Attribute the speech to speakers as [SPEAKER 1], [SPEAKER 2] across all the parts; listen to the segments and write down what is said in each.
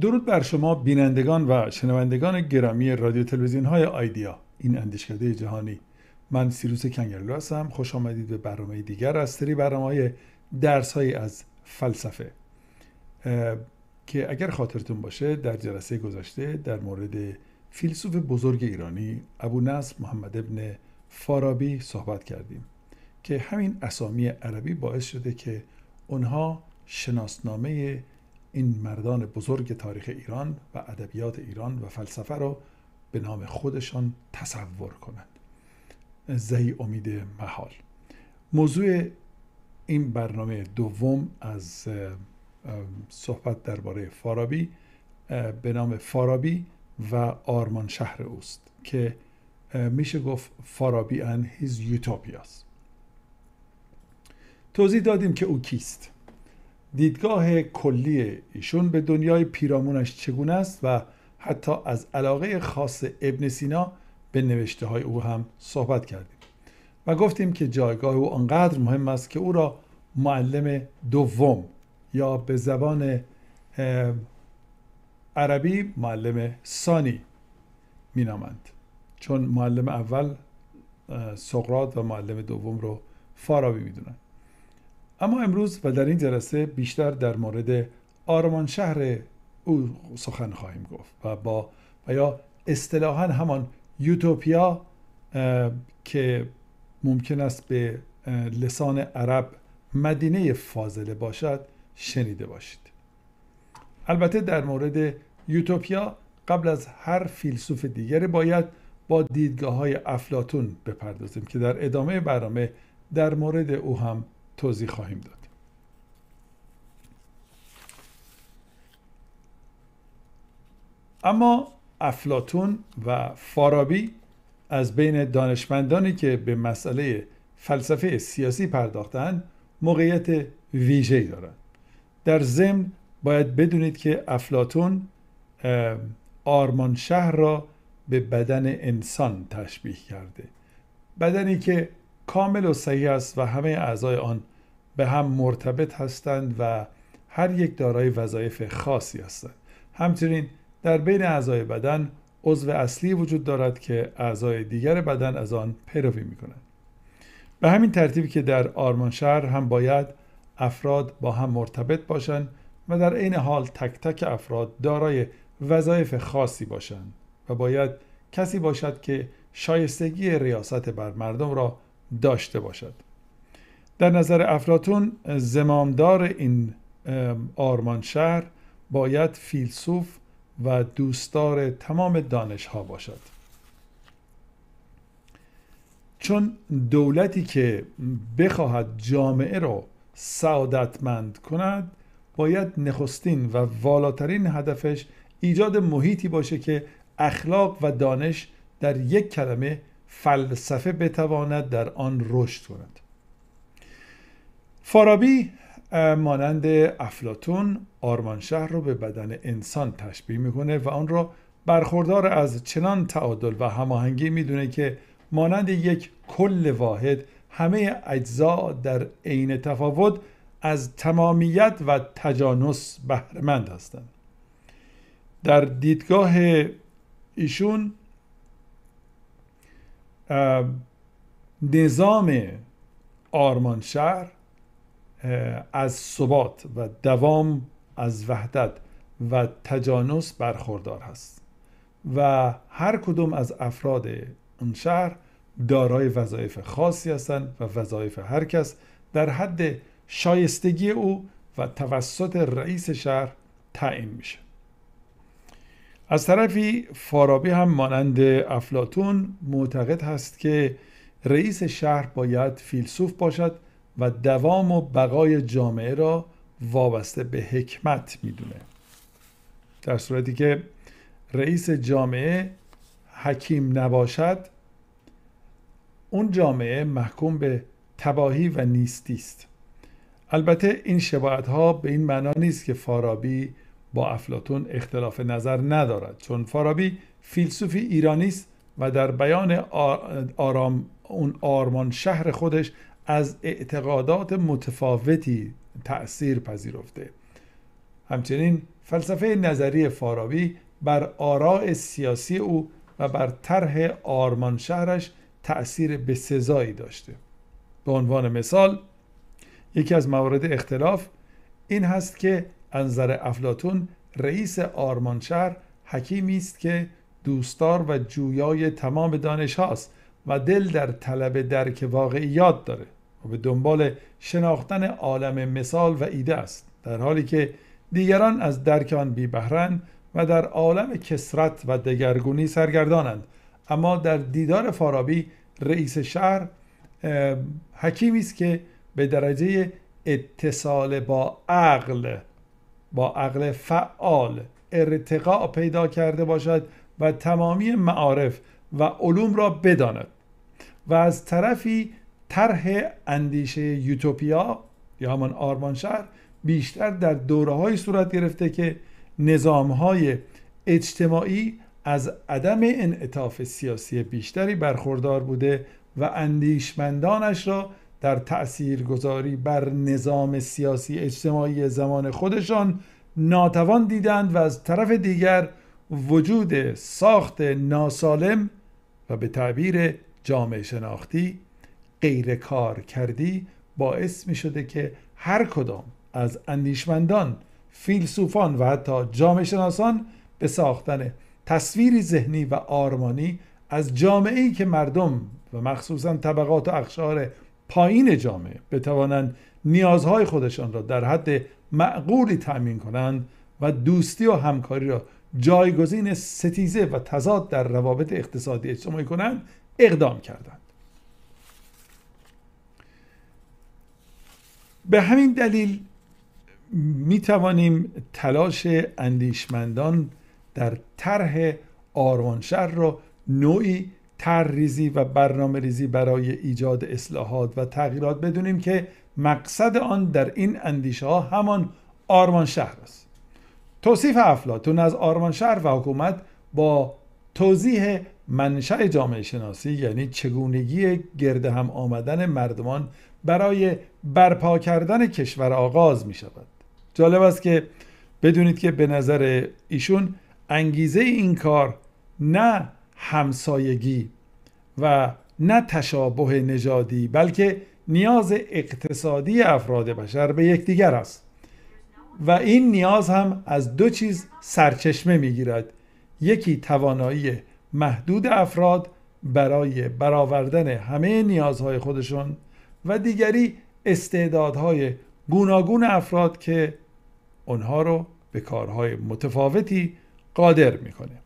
[SPEAKER 1] درود بر شما بینندگان و شنوندگان گرامی رادیو تلویزیون های آیدیا این اندیشکده جهانی من سیروس کنگرلو هستم خوش آمدید به برنامه دیگر از سری برنامه های درس های از فلسفه که اگر خاطرتون باشه در جلسه گذشته در مورد فیلسوف بزرگ ایرانی ابو نصر محمد ابن فارابی صحبت کردیم که همین اسامی عربی باعث شده که اونها شناسنامه این مردان بزرگ تاریخ ایران و ادبیات ایران و فلسفه را به نام خودشان تصور کنند زهی امید محال موضوع این برنامه دوم از صحبت درباره فارابی به نام فارابی و آرمان شهر اوست که میشه گفت فارابی ان هیز یوتوپیاس توضیح دادیم که او کیست دیدگاه کلی ایشون به دنیای پیرامونش چگونه است و حتی از علاقه خاص ابن سینا به نوشته های او هم صحبت کردیم و گفتیم که جایگاه او آنقدر مهم است که او را معلم دوم یا به زبان عربی معلم سانی مینامند چون معلم اول سقراط و معلم دوم رو فارابی میدونند اما امروز و در این جلسه بیشتر در مورد آرمان شهر او سخن خواهیم گفت و با و یا اصطلاحا همان یوتوپیا که ممکن است به لسان عرب مدینه فاضله باشد شنیده باشید البته در مورد یوتوپیا قبل از هر فیلسوف دیگری باید با دیدگاه های افلاتون بپردازیم که در ادامه برنامه در مورد او هم توضیح خواهیم داد اما افلاتون و فارابی از بین دانشمندانی که به مسئله فلسفه سیاسی پرداختن موقعیت ویژه‌ای دارند در ضمن باید بدونید که افلاتون آرمان شهر را به بدن انسان تشبیه کرده بدنی که کامل و صحیح است و همه اعضای آن به هم مرتبط هستند و هر یک دارای وظایف خاصی هستند همچنین در بین اعضای بدن عضو اصلی وجود دارد که اعضای دیگر بدن از آن پیروی می کنند. به همین ترتیبی که در آرمان شهر هم باید افراد با هم مرتبط باشند و در عین حال تک تک افراد دارای وظایف خاصی باشند و باید کسی باشد که شایستگی ریاست بر مردم را داشته باشد. در نظر افلاتون زمامدار این آرمان شهر باید فیلسوف و دوستدار تمام دانش ها باشد چون دولتی که بخواهد جامعه را سعادتمند کند باید نخستین و والاترین هدفش ایجاد محیطی باشه که اخلاق و دانش در یک کلمه فلسفه بتواند در آن رشد کند فارابی مانند افلاتون آرمان شهر رو به بدن انسان تشبیه میکنه و آن را برخوردار از چنان تعادل و هماهنگی میدونه که مانند یک کل واحد همه اجزا در عین تفاوت از تمامیت و تجانس بهرهمند هستند در دیدگاه ایشون نظام آرمان شهر از ثبات و دوام از وحدت و تجانس برخوردار هست و هر کدوم از افراد اون شهر دارای وظایف خاصی هستند و وظایف هر کس در حد شایستگی او و توسط رئیس شهر تعیین میشه از طرفی فارابی هم مانند افلاتون معتقد هست که رئیس شهر باید فیلسوف باشد و دوام و بقای جامعه را وابسته به حکمت میدونه در صورتی که رئیس جامعه حکیم نباشد اون جامعه محکوم به تباهی و نیستی است البته این شباعت ها به این معنا نیست که فارابی با افلاتون اختلاف نظر ندارد چون فارابی فیلسوفی ایرانی است و در بیان آرام اون آرمان شهر خودش از اعتقادات متفاوتی تأثیر پذیرفته همچنین فلسفه نظری فارابی بر آراء سیاسی او و بر طرح آرمان شهرش تأثیر سزایی داشته به عنوان مثال یکی از موارد اختلاف این هست که انظر افلاتون رئیس آرمان شهر حکیمی است که دوستدار و جویای تمام دانش هاست و دل در طلب درک واقعیات داره و به دنبال شناختن عالم مثال و ایده است در حالی که دیگران از درک آن بیبهرند و در عالم کسرت و دگرگونی سرگردانند اما در دیدار فارابی رئیس شهر حکیمی است که به درجه اتصال با عقل با عقل فعال ارتقا پیدا کرده باشد و تمامی معارف و علوم را بداند و از طرفی طرح اندیشه یوتوپیا یا همان آرمان شهر بیشتر در دوره های صورت گرفته که نظام های اجتماعی از عدم انعطاف سیاسی بیشتری برخوردار بوده و اندیشمندانش را در تأثیرگذاری بر نظام سیاسی اجتماعی زمان خودشان ناتوان دیدند و از طرف دیگر وجود ساخت ناسالم و به تعبیر جامعه شناختی غیر کار کردی باعث می شده که هر کدام از اندیشمندان، فیلسوفان و حتی جامعه شناسان به ساختن تصویری ذهنی و آرمانی از جامعه ای که مردم و مخصوصا طبقات و اقشار پایین جامعه بتوانند نیازهای خودشان را در حد معقولی تأمین کنند و دوستی و همکاری را جایگزین ستیزه و تضاد در روابط اقتصادی اجتماعی کنند اقدام کردند به همین دلیل می توانیم تلاش اندیشمندان در طرح آرمانشهر را نوعی ترریزی و برنامه ریزی برای ایجاد اصلاحات و تغییرات بدونیم که مقصد آن در این اندیشه ها همان شهر است توصیف افلاتون از شهر و حکومت با توضیح منشأ جامعه شناسی یعنی چگونگی گرد هم آمدن مردمان برای برپا کردن کشور آغاز می شود جالب است که بدونید که به نظر ایشون انگیزه این کار نه همسایگی و نه تشابه نژادی بلکه نیاز اقتصادی افراد بشر به یکدیگر است و این نیاز هم از دو چیز سرچشمه گیرد یکی توانایی محدود افراد برای برآوردن همه نیازهای خودشون و دیگری استعدادهای گوناگون افراد که اونها رو به کارهای متفاوتی قادر میکنه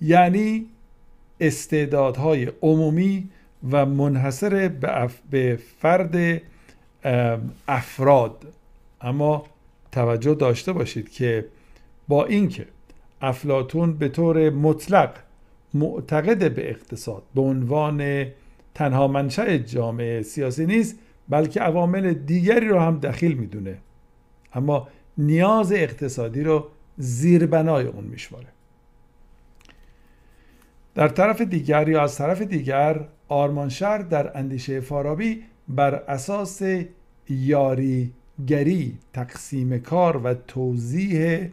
[SPEAKER 1] یعنی استعدادهای عمومی و منحصر به, فرد افراد اما توجه داشته باشید که با اینکه افلاتون به طور مطلق معتقد به اقتصاد به عنوان تنها منشأ جامعه سیاسی نیست بلکه عوامل دیگری رو هم دخیل میدونه اما نیاز اقتصادی رو زیربنای اون میشماره در طرف دیگر یا از طرف دیگر آرمانشهر در اندیشه فارابی بر اساس یاریگری تقسیم کار و توضیح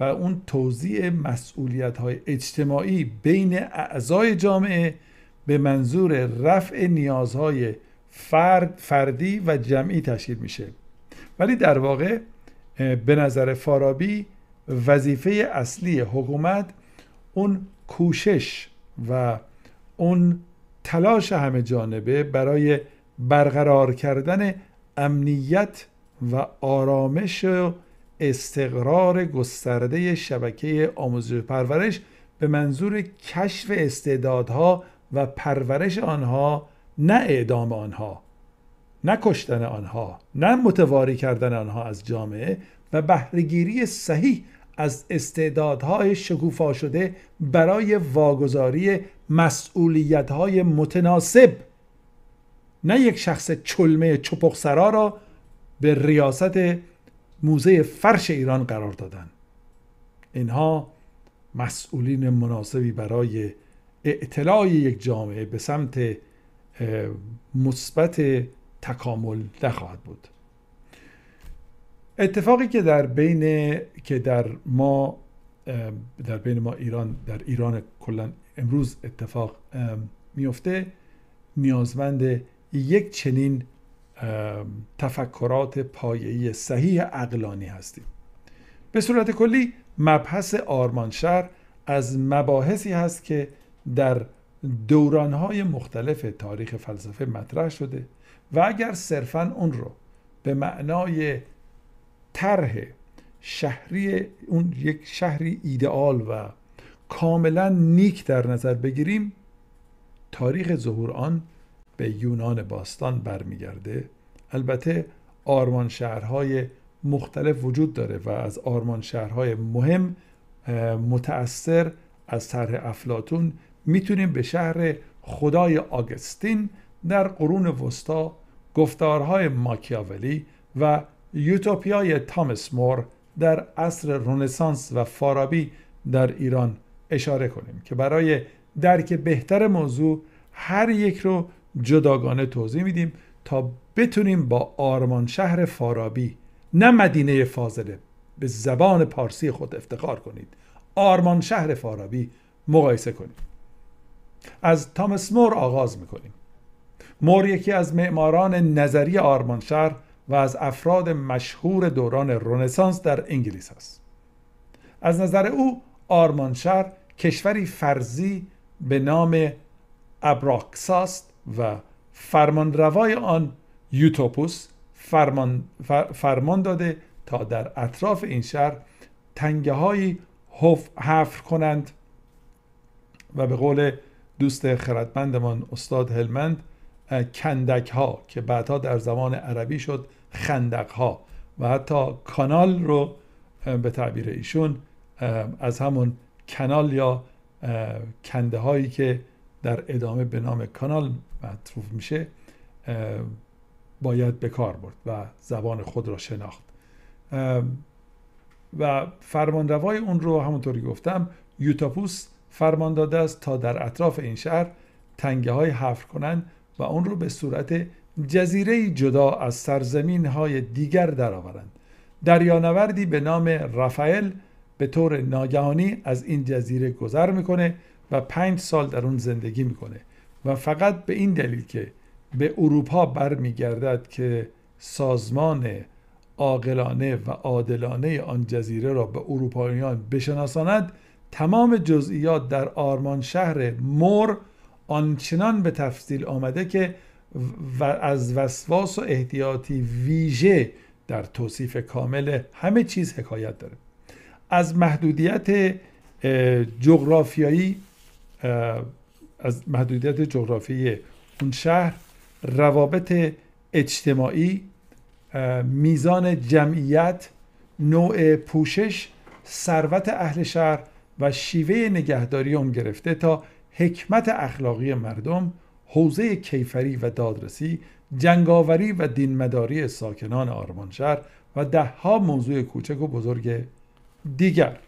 [SPEAKER 1] و اون توضیح مسئولیت های اجتماعی بین اعضای جامعه به منظور رفع نیازهای فرد فردی و جمعی تشکیل میشه ولی در واقع به نظر فارابی وظیفه اصلی حکومت اون کوشش و اون تلاش همه جانبه برای برقرار کردن امنیت و آرامش و استقرار گسترده شبکه آموزش و پرورش به منظور کشف استعدادها و پرورش آنها نه اعدام آنها نه کشتن آنها نه متواری کردن آنها از جامعه و بهرهگیری صحیح از استعدادهای شکوفا شده برای واگذاری مسئولیتهای متناسب نه یک شخص چلمه چپخسرا را به ریاست موزه فرش ایران قرار دادن اینها مسئولین مناسبی برای اعتلاع یک جامعه به سمت مثبت تکامل نخواهد بود اتفاقی که در بین که در ما در بین ما ایران در ایران کلا امروز اتفاق میفته نیازمند یک چنین تفکرات پایه‌ای صحیح عقلانی هستیم به صورت کلی مبحث شهر از مباحثی هست که در دورانهای مختلف تاریخ فلسفه مطرح شده و اگر صرفا اون رو به معنای طرح شهری اون یک شهری ایدئال و کاملا نیک در نظر بگیریم تاریخ ظهور آن به یونان باستان برمیگرده البته آرمان شهرهای مختلف وجود داره و از آرمان شهرهای مهم متأثر از طرح افلاتون میتونیم به شهر خدای آگستین در قرون وسطا گفتارهای ماکیاولی و یوتوپیای تامس مور در عصر رونسانس و فارابی در ایران اشاره کنیم که برای درک بهتر موضوع هر یک رو جداگانه توضیح میدیم تا بتونیم با آرمان شهر فارابی نه مدینه فاضله به زبان پارسی خود افتخار کنید آرمان شهر فارابی مقایسه کنید از تامس مور آغاز میکنیم مور یکی از معماران نظری آرمانشهر و از افراد مشهور دوران رونسانس در انگلیس است از نظر او آرمانشهر کشوری فرضی به نام ابراکساست و فرمانروای آن یوتوپوس فرمان, فرمان داده تا در اطراف این شهر تنگه هایی حفر کنند و به قول دوست خردمندمان استاد هلمند کندک ها که بعدها در زمان عربی شد خندق ها و حتی کانال رو به تعبیر ایشون از همون کانال یا کنده هایی که در ادامه به نام کانال مطروف میشه باید به کار برد و زبان خود را شناخت و فرمانروای اون رو همونطوری گفتم یوتاپوس فرمان داده است تا در اطراف این شهر تنگه های حفر کنند و اون رو به صورت جزیره جدا از سرزمین های دیگر درآورند دریانوردی به نام رافائل به طور ناگهانی از این جزیره گذر میکنه و پنج سال در اون زندگی میکنه و فقط به این دلیل که به اروپا برمیگردد که سازمان عاقلانه و عادلانه آن جزیره را به اروپاییان بشناساند تمام جزئیات در آرمان شهر مور آنچنان به تفصیل آمده که و از وسواس و احتیاطی ویژه در توصیف کامل همه چیز حکایت داره از محدودیت جغرافیایی از محدودیت جغرافی اون شهر روابط اجتماعی میزان جمعیت نوع پوشش ثروت اهل شهر و شیوه نگهداری اون گرفته تا حکمت اخلاقی مردم حوزه کیفری و دادرسی جنگاوری و دینمداری ساکنان آرمانشهر و دهها موضوع کوچک و بزرگ دیگر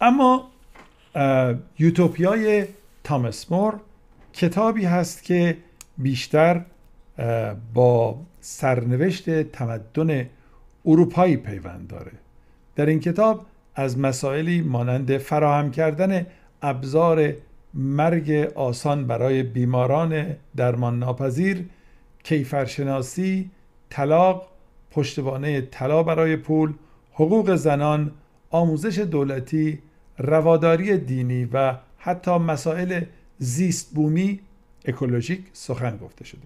[SPEAKER 1] اما یوتوپیای تامس مور کتابی هست که بیشتر با سرنوشت تمدن اروپایی پیوند داره در این کتاب از مسائلی مانند فراهم کردن ابزار مرگ آسان برای بیماران درمان ناپذیر کیفرشناسی طلاق پشتوانه طلا برای پول حقوق زنان آموزش دولتی رواداری دینی و حتی مسائل زیست بومی اکولوژیک سخن گفته شده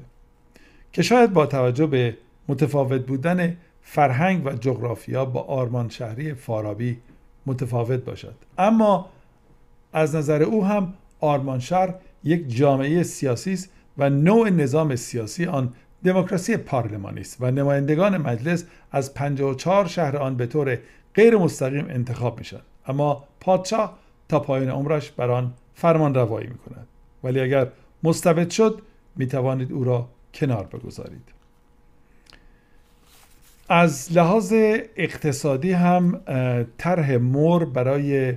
[SPEAKER 1] که شاید با توجه به متفاوت بودن فرهنگ و جغرافیا با آرمان شهری فارابی متفاوت باشد اما از نظر او هم آرمان شهر یک جامعه سیاسی است و نوع نظام سیاسی آن دموکراسی پارلمانی است و نمایندگان مجلس از 54 شهر آن به طور غیر مستقیم انتخاب میشن اما پادشاه تا پایان عمرش بر آن فرمان روایی می کند ولی اگر مستبد شد می توانید او را کنار بگذارید از لحاظ اقتصادی هم طرح مور برای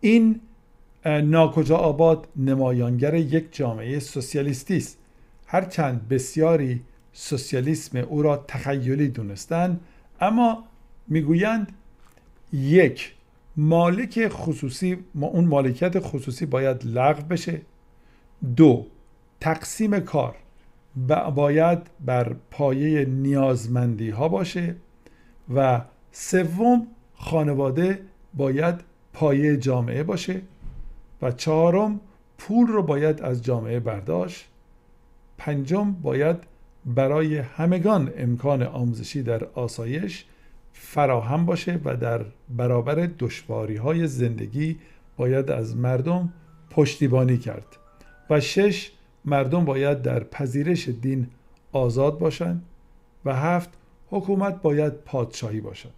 [SPEAKER 1] این ناکجا آباد نمایانگر یک جامعه سوسیالیستی است هرچند بسیاری سوسیالیسم او را تخیلی دونستند اما میگویند یک مالک خصوصی ما اون مالکیت خصوصی باید لغو بشه دو تقسیم کار باید بر پایه نیازمندی ها باشه و سوم خانواده باید پایه جامعه باشه و چهارم پول رو باید از جامعه برداشت پنجم باید برای همگان امکان آموزشی در آسایش فراهم باشه و در برابر دشواری های زندگی باید از مردم پشتیبانی کرد و شش مردم باید در پذیرش دین آزاد باشند و هفت حکومت باید پادشاهی باشد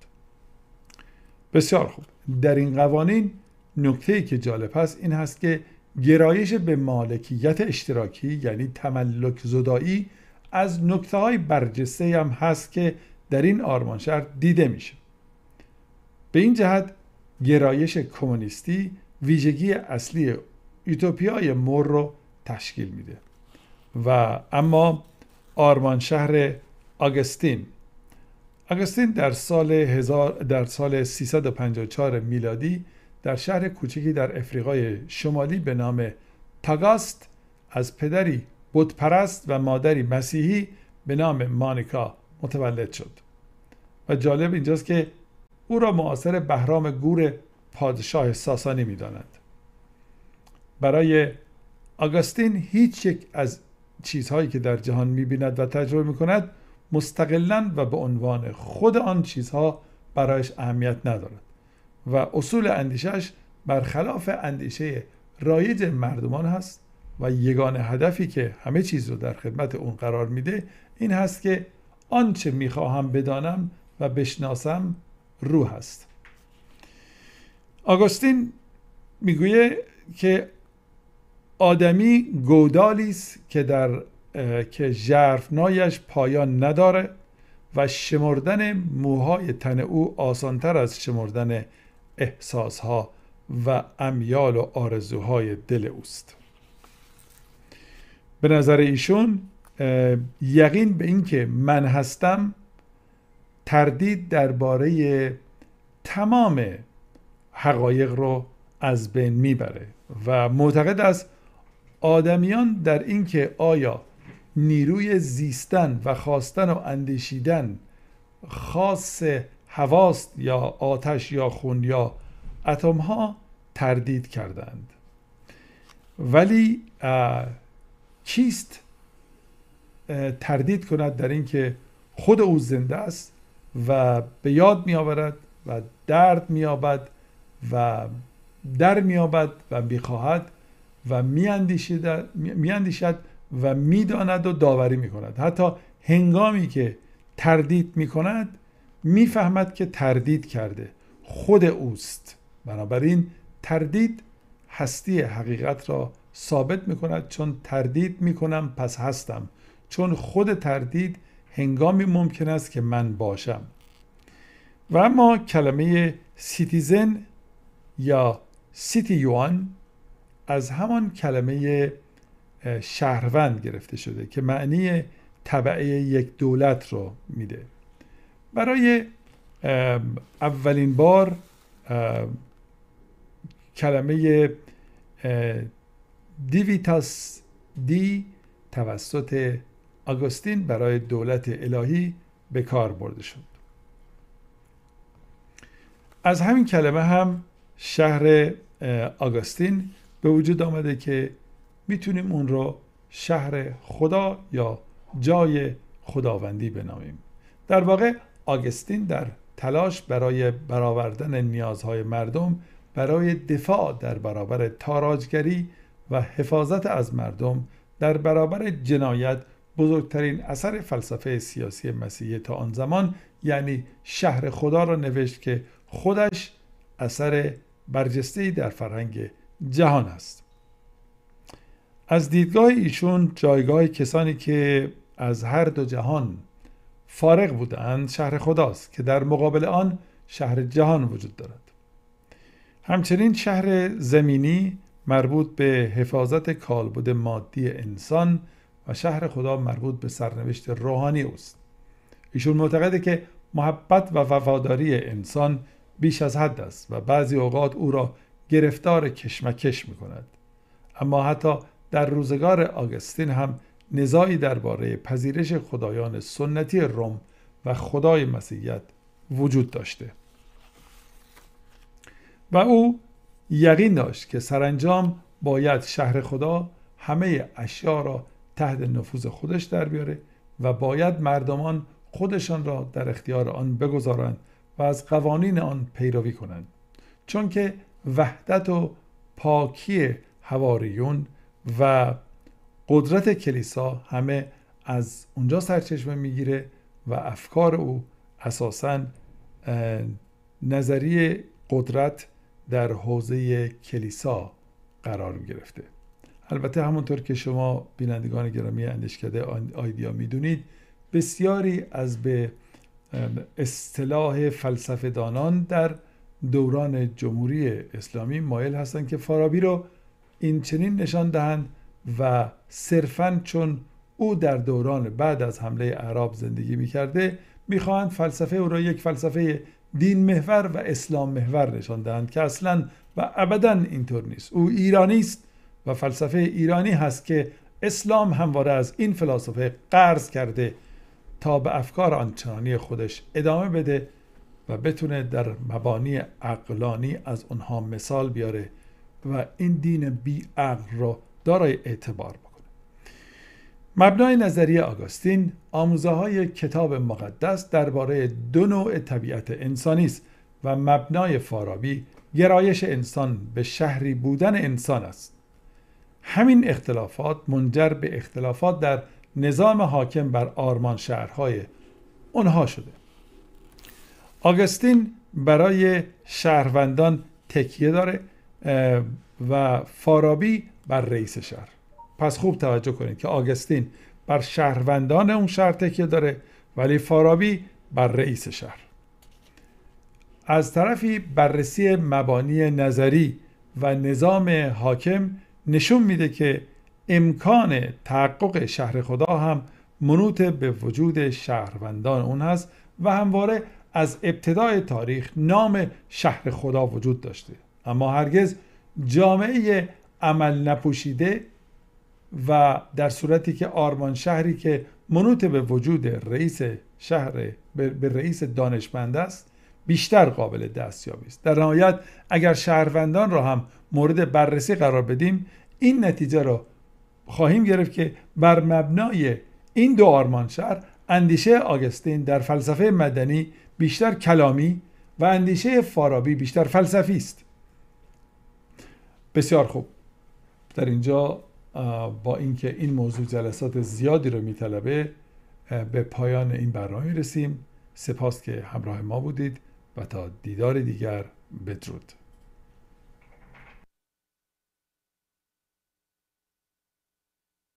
[SPEAKER 1] بسیار خوب در این قوانین نکته ای که جالب هست این هست که گرایش به مالکیت اشتراکی یعنی تملک زدایی از نکته های برجسته هم هست که در این آرمان دیده میشه به این جهت گرایش کمونیستی ویژگی اصلی ایتوپیای مور رو تشکیل میده و اما آرمان شهر آگستین آگستین در سال, هزار در سال 354 میلادی در شهر کوچکی در افریقای شمالی به نام تاگاست از پدری بودپرست و مادری مسیحی به نام مانیکا متولد شد و جالب اینجاست که او را معاصر بهرام گور پادشاه ساسانی میدانند برای آگاستین هیچ یک از چیزهایی که در جهان میبیند و تجربه میکند مستقلا و به عنوان خود آن چیزها برایش اهمیت ندارد و اصول اندیشش برخلاف اندیشه رایج مردمان هست و یگان هدفی که همه چیز رو در خدمت اون قرار میده این هست که آنچه میخواهم بدانم و بشناسم روح است آگوستین میگویه که آدمی گودالی است که در که ژرفنایش پایان نداره و شمردن موهای تن او آسانتر از شمردن احساسها و امیال و آرزوهای دل اوست به نظر ایشون یقین به اینکه من هستم تردید درباره تمام حقایق رو از بین میبره و معتقد است آدمیان در اینکه آیا نیروی زیستن و خواستن و اندیشیدن خاص هواست یا آتش یا خون یا اتم ها تردید کردند ولی کیست تردید کند در اینکه خود او زنده است و به یاد آورد و درد مییابد و در مییابد و خواهد و میاندیشد و میداند و داوری میکند حتی هنگامی که تردید میکند میفهمد که تردید کرده خود اوست بنابراین تردید هستی حقیقت را ثابت میکند چون تردید میکنم پس هستم چون خود تردید هنگامی ممکن است که من باشم و اما کلمه سیتیزن یا سیتی یوان از همان کلمه شهروند گرفته شده که معنی طبعه یک دولت رو میده برای اولین بار کلمه دیویتاس دی توسط آگوستین برای دولت الهی به کار برده شد از همین کلمه هم شهر آگوستین به وجود آمده که میتونیم اون رو شهر خدا یا جای خداوندی بنامیم در واقع آگستین در تلاش برای برآوردن نیازهای مردم برای دفاع در برابر تاراجگری و حفاظت از مردم در برابر جنایت بزرگترین اثر فلسفه سیاسی مسیحی تا آن زمان یعنی شهر خدا را نوشت که خودش اثر برجسته در فرهنگ جهان است از دیدگاه ایشون جایگاه کسانی که از هر دو جهان فارغ بودند شهر خداست که در مقابل آن شهر جهان وجود دارد همچنین شهر زمینی مربوط به حفاظت کالبد مادی انسان و شهر خدا مربوط به سرنوشت روحانی اوست ایشون معتقده که محبت و وفاداری انسان بیش از حد است و بعضی اوقات او را گرفتار کشمکش می کند. اما حتی در روزگار آگستین هم نزاعی درباره پذیرش خدایان سنتی روم و خدای مسیحیت وجود داشته و او یقین داشت که سرانجام باید شهر خدا همه اشیا را تحت نفوذ خودش در بیاره و باید مردمان خودشان را در اختیار آن بگذارند و از قوانین آن پیروی کنند چون که وحدت و پاکی هواریون و قدرت کلیسا همه از اونجا سرچشمه میگیره و افکار او اساسا نظریه قدرت در حوزه کلیسا قرار گرفته البته همونطور که شما بینندگان گرامی اندشکده آیدیا میدونید بسیاری از به اصطلاح فلسفه دانان در دوران جمهوری اسلامی مایل هستند که فارابی رو این چنین نشان دهند و صرفا چون او در دوران بعد از حمله عرب زندگی میکرده میخواهند فلسفه او را یک فلسفه دین محور و اسلام محور نشان دهند که اصلا و ابدا اینطور نیست او ایرانی است و فلسفه ایرانی هست که اسلام همواره از این فلاسفه قرض کرده تا به افکار آنچنانی خودش ادامه بده و بتونه در مبانی عقلانی از اونها مثال بیاره و این دین بی عقل را دارای اعتبار بکنه مبنای نظریه آگوستین آموزه های کتاب مقدس درباره دو نوع طبیعت انسانی است و مبنای فارابی گرایش انسان به شهری بودن انسان است همین اختلافات منجر به اختلافات در نظام حاکم بر آرمان شهرهای اونها شده آگستین برای شهروندان تکیه داره و فارابی بر رئیس شهر پس خوب توجه کنید که آگستین بر شهروندان اون شهر تکیه داره ولی فارابی بر رئیس شهر از طرفی بررسی مبانی نظری و نظام حاکم نشون میده که امکان تحقق شهر خدا هم منوط به وجود شهروندان اون هست و همواره از ابتدای تاریخ نام شهر خدا وجود داشته اما هرگز جامعه عمل نپوشیده و در صورتی که آرمان شهری که منوط به وجود رئیس شهر به رئیس دانشمند است بیشتر قابل دستیابی است در نهایت اگر شهروندان را هم مورد بررسی قرار بدیم این نتیجه را خواهیم گرفت که بر مبنای این دو آرمان شهر اندیشه آگستین در فلسفه مدنی بیشتر کلامی و اندیشه فارابی بیشتر فلسفی است بسیار خوب در اینجا با اینکه این موضوع جلسات زیادی رو میطلبه به پایان این برنامه رسیم سپاس که همراه ما بودید و تا دیدار دیگر بدرود